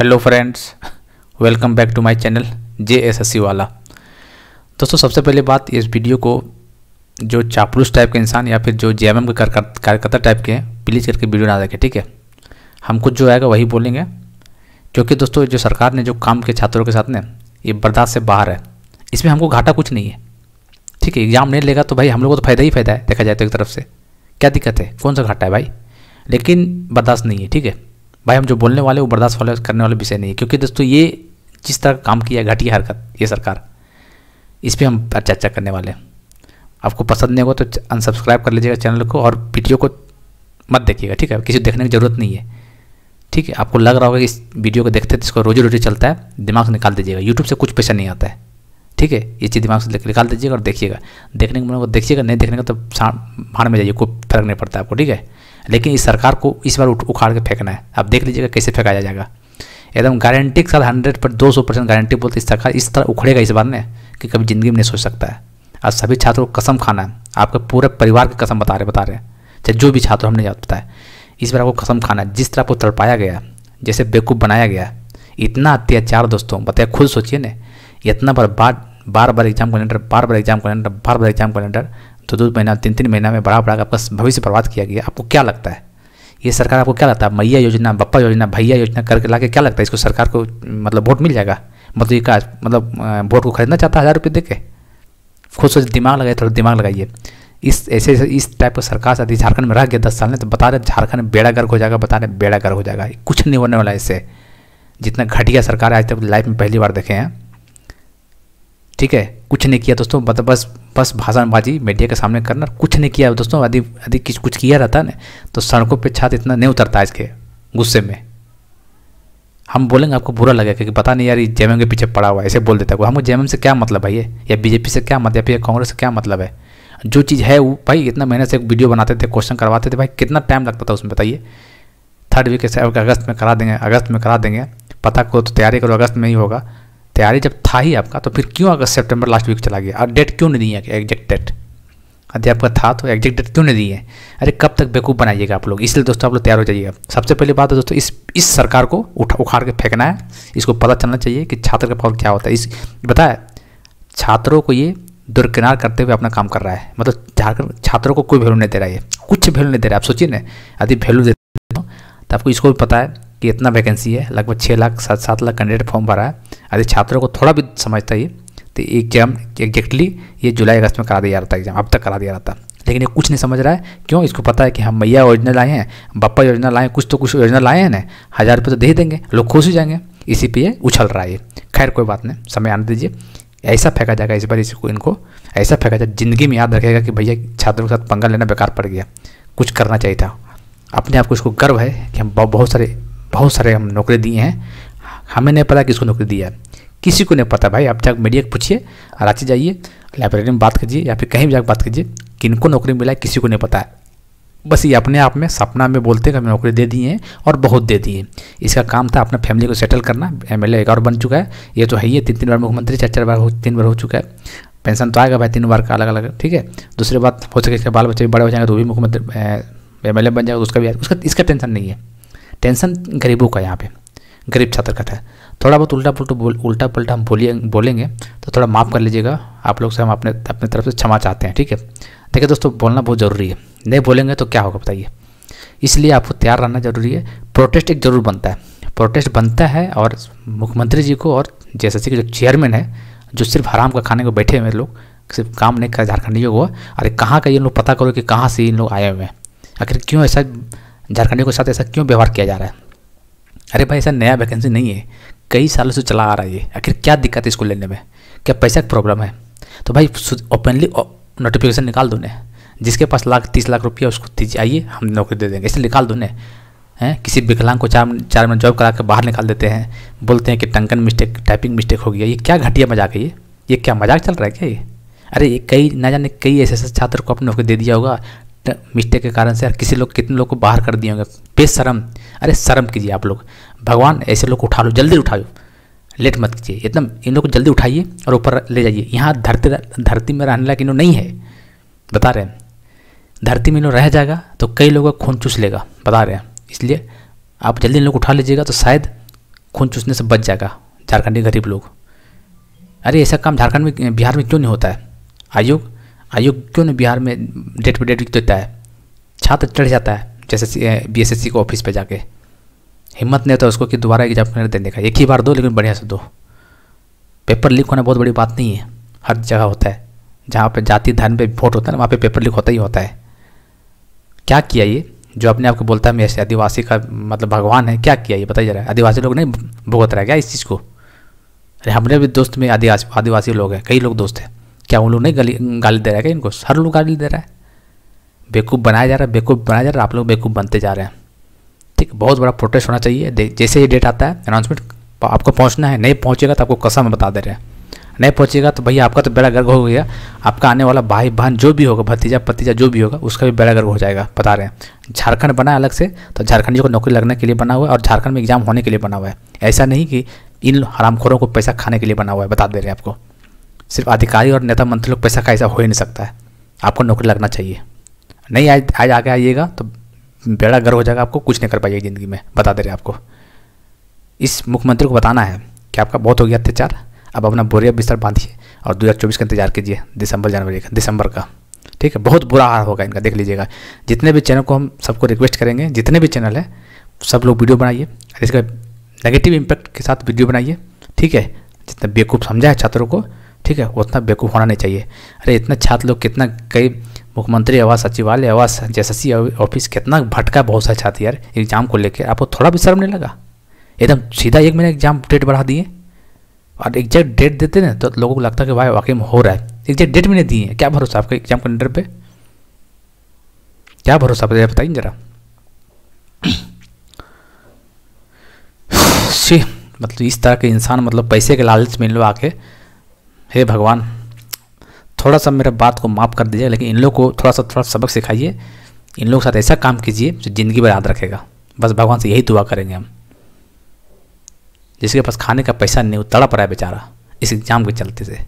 Hello friends welcome back to my channel J S S C वाला दोस्तों सबसे पहले बात इस वीडियो को जो चापलूस टाइप के इंसान या फिर जो जे एम एम के कार्यकर्ता टाइप के हैं प्लीज़ करके वीडियो ना देखें ठीक है हम कुछ जो आएगा वही बोलेंगे क्योंकि दोस्तों जो सरकार ने जो काम के छात्रों के साथ ने ये बर्दाश्त से बाहर है इसमें हमको घाटा कुछ नहीं है ठीक है एग्जाम नहीं लेगा तो भाई हम लोग को तो फ़ायदा ही फ़ायदा है देखा जाए तो एक तरफ से क्या दिक्कत है कौन सा घाटा है भाई लेकिन बर्दाश्त नहीं है ठीक है भाई हम जो बोलने वाले वो बर्दाश्त वाले करने वाले विषय नहीं है क्योंकि दोस्तों ये जिस तरह का काम किया घटिया हरकत ये सरकार इस पर हम चर्चा करने वाले हैं आपको पसंद नहीं होगा तो अनसब्सक्राइब कर लीजिएगा चैनल को और वीडियो को मत देखिएगा ठीक है किसी देखने की ज़रूरत नहीं है ठीक है आपको लग रहा होगा कि इस वीडियो को देखते तो इसको रोजी रोटी चलता है दिमाग से निकाल दीजिएगा यूट्यूब से कुछ पैसा नहीं आता है ठीक है ये चीज़ दिमाग से निकाल दीजिएगा और देखिएगा देखने का मन देखिएगा नहीं देखने का तो भाड़ में जाइए कोई फर्क नहीं पड़ता आपको ठीक है लेकिन इस सरकार को इस बार उखाड़ के फेंकना है आप देख लीजिएगा कैसे फेंका जा जाएगा एकदम गारंटी के साथ हंड्रेड पर दो सौ परसेंट गारंटी बोलते इस सरकार इस तरह उखड़ेगा इस बार ने कि कभी ज़िंदगी में नहीं सोच सकता है आज सभी छात्रों को कसम खाना है आपके पूरे परिवार की कसम बता रहे बता रहे हैं चाहे जो भी छात्र हमने याद बताया इस बार आपको कसम खाना है जिस तरह आपको तड़पाया गया जैसे बेवकूफ़ बनाया गया इतना अत्याचार दोस्तों बताया खुद सोचिए ना इतना बार बार बार बार एग्जाम कैलेंडर बार बार एग्जाम कैलेंडर बार बार एग्जाम कैलेंडर तो दो महीना तीन तीन महीना में बड़ा बड़ा आपका भविष्य बर्बाद किया गया आपको क्या लगता है ये सरकार आपको क्या लगता है मैया योजना बप्पा योजना भैया योजना करके ला के क्या लगता है इसको सरकार को मतलब वोट मिल जाएगा मतलब ये का मतलब वोट को खरीदना चाहता है हज़ार रुपये दे के खुद सोच दिमाग लगाइए थोड़ा दिमाग लगाइए इस ऐसे इस टाइप का सरकार से झारखंड में रह गया दस साल में तो बता रहे झारखंड बेड़ा गर्क हो जाएगा बता रहे बेड़ा गर्क हो जाएगा कुछ नहीं होने वाला इससे जितना घटिया सरकार आज तक लाइफ में पहली बार देखे हैं ठीक है कुछ नहीं किया दोस्तों मतलब बस बस भाषणबाजी मीडिया के सामने करना कुछ नहीं किया दोस्तों यदि यदि कुछ किया रहता ना तो सड़कों पर छात इतना नहीं उतरता आज के गुस्से में हम बोलेंगे आपको बुरा लगेगा क्योंकि पता नहीं यार जेम के पीछे पड़ा हुआ है ऐसे बोल देता है हमको जेएमएम से क्या मतलब है ये या बीजेपी से क्या मतलब है या कांग्रेस से क्या मतलब है जो चीज़ है वो भाई इतना महीने से एक वीडियो बनाते थे क्वेश्चन करवाते थे भाई कितना टाइम लगता था उसमें बताइए थर्ड वीक ऐसे अगस्त में करा देंगे अगस्त में करा देंगे पता को तो तैयारी करो अगस्त में ही होगा तैयारी जब था ही आपका तो फिर क्यों अगस्त सेप्टेम्बर लास्ट वीक चला गया और डेट क्यों नहीं दी है एग्जैक्ट डेट यदि आपका था तो एग्जैक्ट डेट क्यों नहीं दी है अरे कब तक बेकूफ़ बनाइएगा आप लोग इसलिए दोस्तों आप लोग तैयार हो जाइएगा सबसे पहली बात है दोस्तों इस इस सरकार को उठा उखाड़ के फेंकना है इसको पता चलना चाहिए कि छात्र का पावर क्या होता है इस बताया छात्रों को ये दरकिनार करते हुए अपना काम कर रहा है मतलब झारखंड छात्रों को कोई वैल्यू नहीं दे रहा है कुछ वैल्यू नहीं दे रहा है आप सोचिए ना यदि वैल्यू दे तो, तो आपको इसको भी पता है कि इतना वैकेंसी है लगभग छः लाख सात सात लाख कैंडिडेट फॉर्म भरा है यदि छात्रों को थोड़ा भी समझता है ये तो एग्जाम एग्जैक्टली ये जुलाई अगस्त में करा दिया जाता है एग्जाम अब तक करा दिया जाता लेकिन ये कुछ नहीं समझ रहा है क्यों इसको पता है कि हम मैया योजना लाए हैं बप्पा योजना लाए हैं कुछ तो कुछ योजना लाए हैं ना हज़ार रुपये तो दे देंगे लोग खुश हो जाएंगे इसी पे उछल रहा है खैर कोई बात नहीं समय आने दीजिए ऐसा फेंका जाएगा इस बार इसको इनको ऐसा फेंका जाए जिंदगी में याद रखेगा कि भैया छात्रों के साथ पंगा लेना बेकार पड़ गया कुछ करना चाहिए था अपने आप को इसको गर्व है कि हम बहुत सारे बहुत सारे हम नौकरी दिए हैं हमें नहीं पता किसको नौकरी दिया है किसी को नहीं पता भाई आप जाकर मीडिया को पूछिए रांची जाइए लाइब्रेरी में बात कीजिए या फिर कहीं भी जाकर बात कीजिए किन को नौकरी मिला है किसी को नहीं पता है बस ये अपने आप में सपना में बोलते हैं कि हमें नौकरी दे दी है और बहुत दे दी है इसका काम था अपने फैमिली को सेटल करना एम एल एक और बन चुका है ये तो है ही है तीन तीन बार मुख्यमंत्री चार चार बार तीन बार हो चुका है पेंशन तो आएगा भाई तीन बार का अलग अलग ठीक है दूसरी बात हो सके इसके बाल बच्चे भी बड़े हो जाएंगे तो भी मुख्यमंत्री एम बन जाएगा उसका भी उसका इसका टेंशन नहीं है टेंशन गरीबों का यहाँ पर गरीब छात्र का है थोड़ा बहुत उल्टा पुलटा बोल उल्टा पुलटा हम बोलिए बोलेंगे तो थोड़ा माफ़ कर लीजिएगा आप लोग से हम अपने अपने तरफ से क्षमा चाहते हैं ठीक है देखिए दोस्तों बोलना बहुत ज़रूरी है नहीं बोलेंगे तो क्या होगा बताइए इसलिए आपको तैयार रहना ज़रूरी है प्रोटेस्ट एक ज़रूर बनता है प्रोटेस्ट बनता है और मुख्यमंत्री जी को और जैसे कि जो चेयरमैन है जो सिर्फ हराम का खाने को बैठे हुए लोग सिर्फ काम नहीं कर झारखंडियों को अरे कहाँ का ये लोग पता करो कि कहाँ से इन लोग आए हुए हैं आखिर क्यों ऐसा झारखंडियों के साथ ऐसा क्यों व्यवहार किया जा रहा है अरे भाई ऐसा नया वैकेंसी नहीं है कई सालों से चला आ रहा है ये आखिर क्या दिक्कत है इसको लेने में क्या पैसा की प्रॉब्लम है तो भाई ओपनली नोटिफिकेशन निकाल दो ने जिसके पास लाख तीस लाख रुपया उसको दीजिए आइए हम नौकरी दे देंगे इसे निकाल दो ने हैं किसी विकलांग को चार चार मिनट जॉब करा के बाहर निकाल देते हैं बोलते हैं कि टंकन मिस्टेक टाइपिंग मिस्टेक हो गया ये क्या घटिया मजाक है ये ये क्या मजाक चल रहा है क्या ये अरे ये कई ना जाने कई ऐसे ऐसे छात्र को अपनी नौकरी दे दिया होगा मिस्टेक के कारण से किसी लोग कितने लोग को बाहर कर दिए होंगे बेशरम अरे शर्म कीजिए आप लोग भगवान ऐसे लोग को उठा लो जल्दी उठाओ लेट मत कीजिए एकदम इन लोग को जल्दी उठाइए और ऊपर ले जाइए यहाँ धरती धरती में रहने लायक इन नहीं है बता रहे हैं धरती में इन रह जाएगा तो कई लोगों का खून चूस लेगा बता रहे हैं इसलिए आप जल्दी इन लोग उठा लीजिएगा तो शायद खून चूसने से बच जाएगा झारखंड के गरीब लोग अरे ऐसा काम झारखंड में बिहार में क्यों नहीं होता है आयोग आयोग क्यों नहीं बिहार में डेट पे डेट देता है छात्र चढ़ जाता है जैसे बी एस को ऑफिस पे जाके हिम्मत नहीं होता उसको कि दोबारा एग्जाम नहीं देने का एक ही बार दो लेकिन बढ़िया से दो पेपर लीक होना बहुत बड़ी बात नहीं है हर जगह होता है जहाँ पे जाति धर्म पे वोट होता है ना वहाँ पे पेपर लीक होता ही होता है क्या किया ये जो अपने आप को बोलता है मैं ऐसे आदिवासी का मतलब भगवान है क्या किया ये बताइए जरा आदिवासी लोग नहीं भुगत रहा है क्या इस चीज़ को अरे हमारे भी दोस्त में आदिवासी आदिवासी लोग हैं कई लोग दोस्त हैं क्या उन लोग नहीं गाली गाली दे रहा है क्या इनको हर लोग गाली दे रहा है बेवकूफ़ बनाया जा रहा है बेवकूफ़ बनाया जा रहा है आप लोग बेवकूफ़ बनते जा रहे हैं ठीक बहुत बड़ा प्रोटेस्ट होना चाहिए जैसे ही डेट आता है अनाउंसमेंट आपको पहुंचना है नहीं पहुंचेगा तो आपको कसम बता दे रहे हैं नहीं पहुंचेगा तो भैया आपका तो बेड़ा गर्ग हो गया आपका आने वाला भाई बहन जो भी होगा भतीजा भतीजा जो भी होगा उसका भी बेड़ा गर्ग हो जाएगा बता रहे हैं झारखंड बना अलग से तो झारखंडियों को नौकरी लगने के लिए बना हुआ है और झारखंड में एग्जाम होने के लिए बना हुआ है ऐसा नहीं कि इन हरामखोरों को पैसा खाने के लिए बना हुआ है बता दे रहे हैं आपको सिर्फ अधिकारी और नेता मंत्री लोग पैसा का ऐसा हो ही नहीं सकता है आपको नौकरी लगना चाहिए नहीं आज आज आगे आइएगा तो बेड़ा गर्व हो जाएगा आपको कुछ नहीं कर पाइएगा ज़िंदगी में बता दे रहे आपको इस मुख्यमंत्री को बताना है कि आपका बहुत हो गया अत्याचार अब अपना बोरिया बिस्तर बांधिए और दो हज़ार चौबीस का इंतजार कीजिए दिसंबर जनवरी का दिसंबर का ठीक है बहुत बुरा हाल होगा इनका देख लीजिएगा जितने भी चैनल को हम सबको रिक्वेस्ट करेंगे जितने भी चैनल हैं सब लोग वीडियो बनाइए इसका नेगेटिव इम्पैक्ट के साथ वीडियो बनाइए ठीक है जितना बेवकूफ़ समझा है छात्रों को ठीक है उतना बेवकूफ़ होना नहीं चाहिए अरे इतना छात्र लोग कितना कई मुख्यमंत्री आवास सचिवालय आवास जैसे ऑफिस कितना भटका बहुत सा छात्र यार एग्जाम को लेकर आपको थोड़ा भी शर्म नहीं लगा एकदम सीधा एक महीने एग्जाम डेट बढ़ा दिए और एग्जैक्ट डेट देते ना तो लोगों को लगता है कि भाई वाकई में हो रहा है एग्जैक्ट डेट भी नहीं दिए क्या भरोसा आपका एग्जाम कैलेंडर पर क्या भरोसा आप बताइए जरा मतलब इस तरह के इंसान मतलब पैसे के लालच में लो आके हे भगवान थोड़ा सा मेरे बात को माफ़ कर दीजिए लेकिन इन लोग को थोड़ा सा थोड़ा सबक सिखाइए इन लोग के साथ ऐसा काम कीजिए जो ज़िंदगी भर याद रखेगा बस भगवान से यही दुआ करेंगे हम जिसके पास खाने का पैसा नहीं वो तड़प रहा है बेचारा इस एग्ज़ाम के चलते से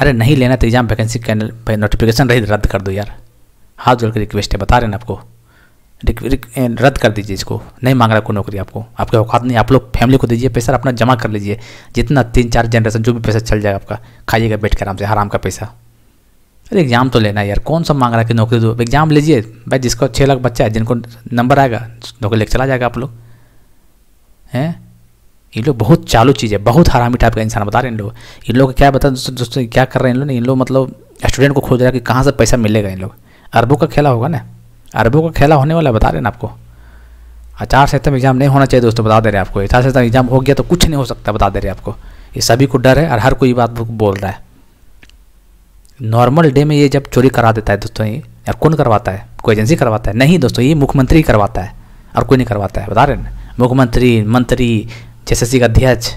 अरे नहीं लेना तो एग्ज़ाम वैकेंसी भाई नोटिफिकेशन रही रद्द कर दो यार हाथ जोड़ के रिक्वेस्ट है बता रहे ना आपको रद्द कर दीजिए इसको नहीं मांग रहा कोई नौकरी आपको आपके औकात नहीं आप लोग फैमिली को दीजिए पैसा अपना जमा कर लीजिए जितना तीन चार जनरेशन जो भी पैसा चल जाएगा आपका खाइएगा बैठ कर आराम से हराम का पैसा अरे एग्ज़ाम तो लेना यार कौन सा मांग रहा है कि नौकरी दो एग्ज़ाम लीजिए भाई जिसको छः लाख बच्चा है जिनको नंबर आएगा नौकरी लेकर चला जाएगा आप लोग हैं ये लोग बहुत चालू चीज़ है बहुत हरामी टाइप का इंसान बता रहे हैं इन लोग इन लोग क्या बता दोस्तों दोस्तों क्या कर रहे हैं इन लोग इन लोग मतलब स्टूडेंट को खोज रहा है कि कहाँ से पैसा मिलेगा इन लोग अरबों का खेला होगा ना अरबों का खेला होने वाला बता रहे हैं आपको आचार संहिता में एग्जाम नहीं होना चाहिए दोस्तों बता दे रहे हैं आपको आचार संहिता एग्जाम हो गया तो कुछ नहीं हो सकता बता दे रहे हैं आपको ये सभी को डर है और हर कोई बात बोल रहा है नॉर्मल डे में ये जब चोरी करा देता है दोस्तों ये यार कौन करवाता है कोई एजेंसी करवाता है नहीं दोस्तों ये मुख्यमंत्री करवाता है और कोई नहीं करवाता है बता रहे ना मुख्यमंत्री मंत्री जे एस का अध्यक्ष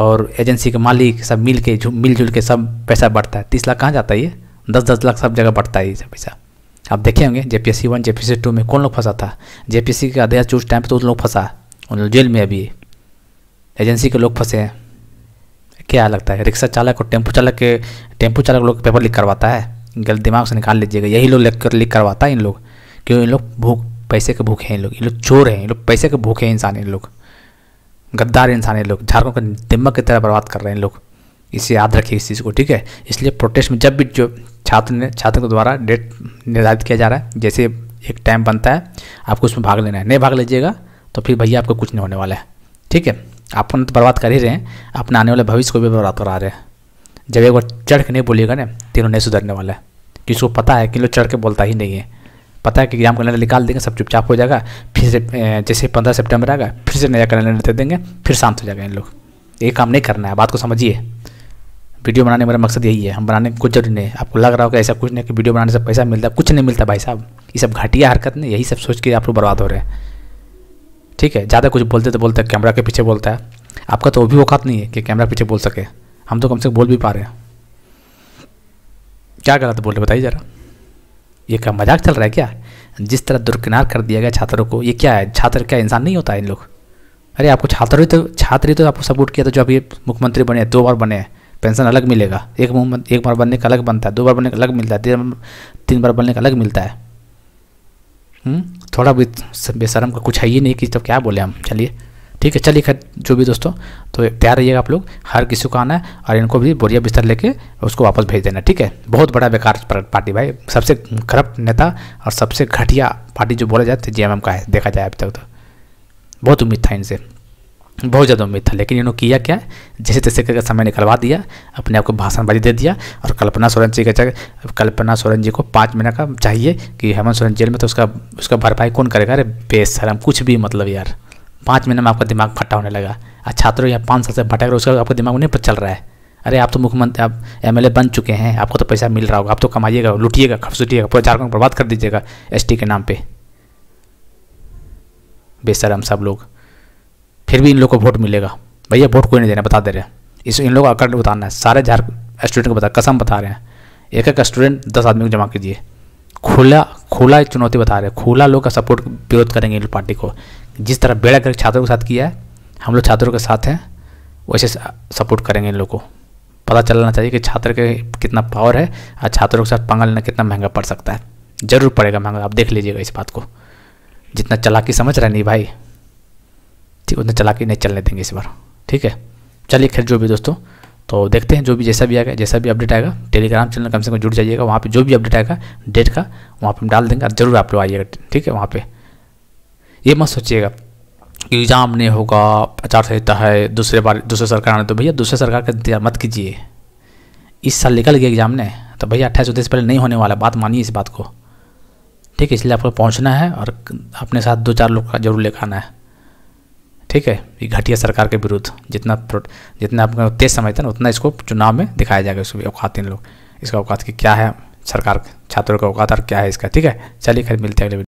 और एजेंसी के मालिक सब मिल के मिलजुल के सब पैसा बढ़ता है तीस लाख कहाँ जाता है ये दस दस लाख सब जगह बढ़ता है ये सब पैसा आप देखे होंगे J P S C one J P S C two में कौन लोग फंसा था जे पी एस सी का अध्यक्ष उस टाइम पर तो उस लोग फंसा उन लोग जेल में अभी एजेंसी के लोग फंसे हैं क्या लगता है रिक्शा चालक और टेम्पो चालक के टेम्पो चालक लोग पेपर लिख करवाता है गलत दिमाग से निकाल लीजिएगा यही लोग लिख कर लिख करवाता है इन लोग क्यों इन लोग भूख पैसे के भूखे हैं इन लोग इन लोग चोर हैं इन लोग पैसे के भूखे हैं इंसान इन लोग गद्दार इंसान है लोग झारखंड का दिमाग की तरह बर्बाद कर रहे हैं इन लोग इसे याद रखिए इस चीज़ को ठीक है इसलिए प्रोटेस्ट में जब भी जो छात्र ने छात्र के द्वारा डेट निर्धारित किया जा रहा है जैसे एक टाइम बनता है आपको उसमें भाग लेना है नहीं भाग लीजिएगा तो फिर भैया आपको कुछ नहीं होने वाला है ठीक है आप तो बर्बाद कर ही रहे हैं अपने आने वाले भविष्य को भी बर्बाद करा रहे हैं जब एक बार चढ़ के नहीं बोलिएगा ना तीनों नहीं सुधरने वाला है किसी को पता है कि लोग चढ़ के बोलता ही नहीं है पता है कि एग्जाम कैलेंडर निकाल देंगे सब चुपचाप हो जाएगा फिर से जैसे पंद्रह सेप्टेम्बर आएगा फिर से नया कैलेंडर दे देंगे फिर शांत हो जाएगा इन लोग ये काम नहीं करना है बात को समझिए वीडियो बनाने मेरा मकसद यही है हम बनाने कुछ जरूरी नहीं आपको लग रहा होगा ऐसा कुछ नहीं कि वीडियो बनाने से पैसा मिलता कुछ नहीं मिलता भाई साहब ये सब घटिया हरकत नहीं यही सब सोच के आप लोग बर्बाद हो रहे हैं ठीक है ज़्यादा कुछ बोलते तो बोलते कैमरा के पीछे बोलता है आपका तो वो भी औकात नहीं है कि कैमरा पीछे बोल सके हम तो कम से कम बोल भी पा रहे हैं क्या गलत बोल रहे बताइए ज़रा ये क्या मजाक चल रहा है क्या जिस तरह दुर्किनार कर दिया गया छात्रों को ये क्या है छात्र क्या इंसान नहीं होता है इन लोग अरे आपको छात्र ही तो छात्र ही तो आपको सपोर्ट किया था जो अभी मुख्यमंत्री बने दो बार बने हैं पेंशन अलग मिलेगा एक एक बार बनने का अलग बनता है दो बार बनने का अलग मिलता है तीन बार बनने का अलग मिलता है हम्म? थोड़ा भी बेशरम का कुछ है ही नहीं कि तब क्या बोले हम चलिए ठीक है चलिए खैर जो भी दोस्तों तो तैयार रहिएगा आप लोग हर किसी को आना है और इनको भी बोरिया बिस्तर लेके उसको वापस भेज देना ठीक है बहुत बड़ा बेकार पार्टी भाई सबसे करप्ट नेता और सबसे घटिया पार्टी जो बोला जाए जे का है देखा जाए अभी तक तो बहुत उम्मीद था इनसे बहुत ज़्यादा उम्मीद था लेकिन इन्होंने किया क्या जैसे तैसे करके समय निकलवा दिया अपने आप को भाषणबाजी दे दिया और कल्पना सोरेन जी का कल्पना सोरेन जी को पाँच महीना का चाहिए कि हेमंत सोरेन जेल में तो उसका उसका भरपाई कौन करेगा अरे बेसरम कुछ भी मतलब यार पाँच महीने में आपका दिमाग फटा होने लगा और छात्रों यहाँ पाँच साल से भटक रहे उसका आपका दिमाग नहीं पर चल रहा है अरे आप तो मुख्यमंत्री आप एम बन चुके हैं आपको तो पैसा मिल रहा होगा आप तो कमाइएगा लुटिएगा खपसुटिएगा पूरा झारखंड बर्बाद कर दीजिएगा एस के नाम पर बेसरम सब लोग फिर भी इन लोग को वोट मिलेगा भैया वोट कोई नहीं देना बता दे रहे इस इन लोग को आकर बताना है सारे झारखंड स्टूडेंट को बता कसम बता रहे हैं एक एक स्टूडेंट दस आदमी को जमा कीजिए खुला खुला चुनौती बता रहे हैं खुला लोग का सपोर्ट विरोध करेंगे इन पार्टी को जिस तरह बेड़ा करके छात्रों के साथ किया है हम लोग छात्रों के साथ हैं वैसे सपोर्ट करेंगे इन लोग को पता चलना चाहिए कि छात्र के कितना पावर है और छात्रों के साथ पंगा लेना कितना महंगा पड़ सकता है ज़रूर पड़ेगा महंगा आप देख लीजिएगा इस बात को जितना चलाकी समझ रहे नहीं भाई उतना के नहीं चलने देंगे इस बार ठीक है चलिए खैर जो भी दोस्तों तो देखते हैं जो भी जैसा भी आएगा जैसा भी अपडेट आएगा टेलीग्राम चैनल कम से कम जुड़ जाइएगा वहाँ पे जो भी अपडेट आएगा डेट का वहाँ पे हम डाल देंगे ज़रूर आप लोग आइएगा ठीक है वहाँ पे ये मत सोचिएगा कि एग्ज़ाम नहीं होगा आचार संहिता है दूसरे बार दूसरे सरकार आने तो भैया दूसरे सरकार का इंतजार मत कीजिए इस साल निकल गया एग्ज़ाम ने तो भैया अट्ठाईस उनतीस पहले नहीं होने वाला बात मानिए इस बात को ठीक है इसलिए आपको पहुँचना है और अपने साथ दो चार लोग का जरूर लेकर आना है ठीक है ये घटिया सरकार के विरुद्ध जितना जितना आप तेज समझते हैं ना उतना इसको चुनाव में दिखाया जाएगा इसको औकात इन लोग इसका औकात की क्या है सरकार छात्रों का औकात और क्या है इसका ठीक है चलिए खैर मिलते हैं अगले